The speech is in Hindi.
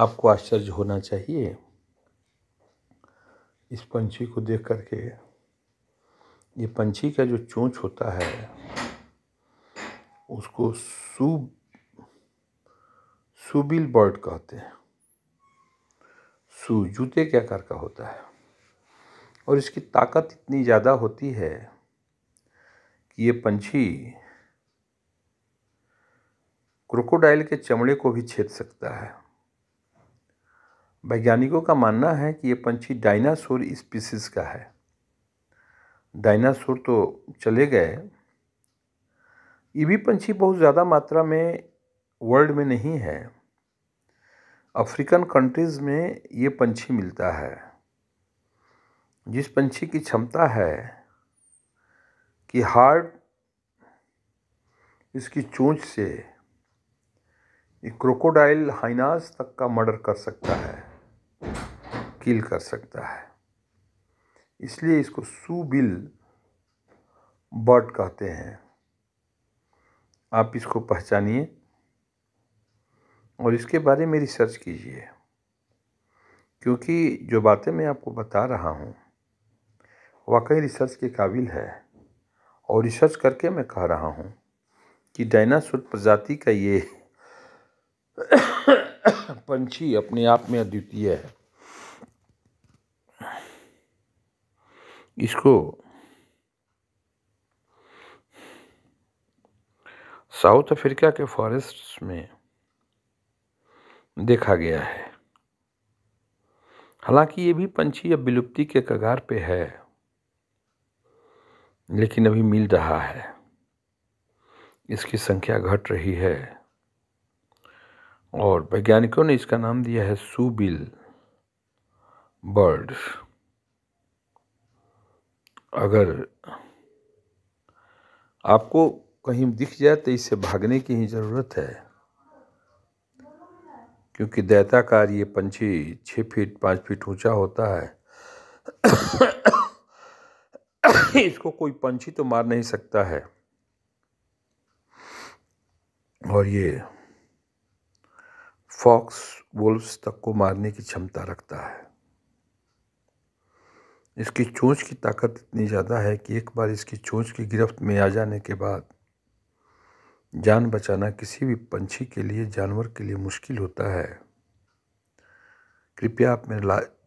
आपको आश्चर्य होना चाहिए इस पंछी को देख करके ये पंछी का जो चोंच होता है उसको सू सुबिल बर्ड कहते हैं सू जूते के आकार का होता है और इसकी ताकत इतनी ज़्यादा होती है कि ये पंछी क्रोकोडाइल के चमड़े को भी छेद सकता है वैज्ञानिकों का मानना है कि ये पंछी डायनासोर स्पीसीज का है डायनासोर तो चले गए ये भी पंछी बहुत ज़्यादा मात्रा में वर्ल्ड में नहीं है अफ्रीकन कंट्रीज़ में ये पंछी मिलता है जिस पंछी की क्षमता है कि हार्ट इसकी चोंच से क्रोकोडाइल हाइनास तक का मर्डर कर सकता है किल कर सकता है इसलिए इसको सुबिल बर्ड कहते हैं आप इसको पहचानिए और इसके बारे में रिसर्च कीजिए क्योंकि जो बातें मैं आपको बता रहा हूँ वाकई रिसर्च के काबिल है और रिसर्च करके मैं कह रहा हूँ कि डायनासोर प्रजाति का ये पंछी अपने आप में अद्वितीय है इसको साउथ अफ्रीका के फॉरेस्ट में देखा गया है हालांकि ये भी पंछी अब विलुप्ति के कगार पे है लेकिन अभी मिल रहा है इसकी संख्या घट रही है और वैज्ञानिकों ने इसका नाम दिया है सूबिल बर्ड अगर आपको कहीं दिख जाए तो इससे भागने की ही ज़रूरत है क्योंकि दैताकार ये पंछी छः फीट पाँच फीट ऊंचा होता है इसको कोई पंछी तो मार नहीं सकता है और ये फॉक्स वुल्फ्स तक को मारने की क्षमता रखता है इसकी चोंच की ताकत इतनी ज़्यादा है कि एक बार इसकी चोंच की गिरफ्त में आ जाने के बाद जान बचाना किसी भी पंछी के लिए जानवर के लिए मुश्किल होता है कृपया आप मेरे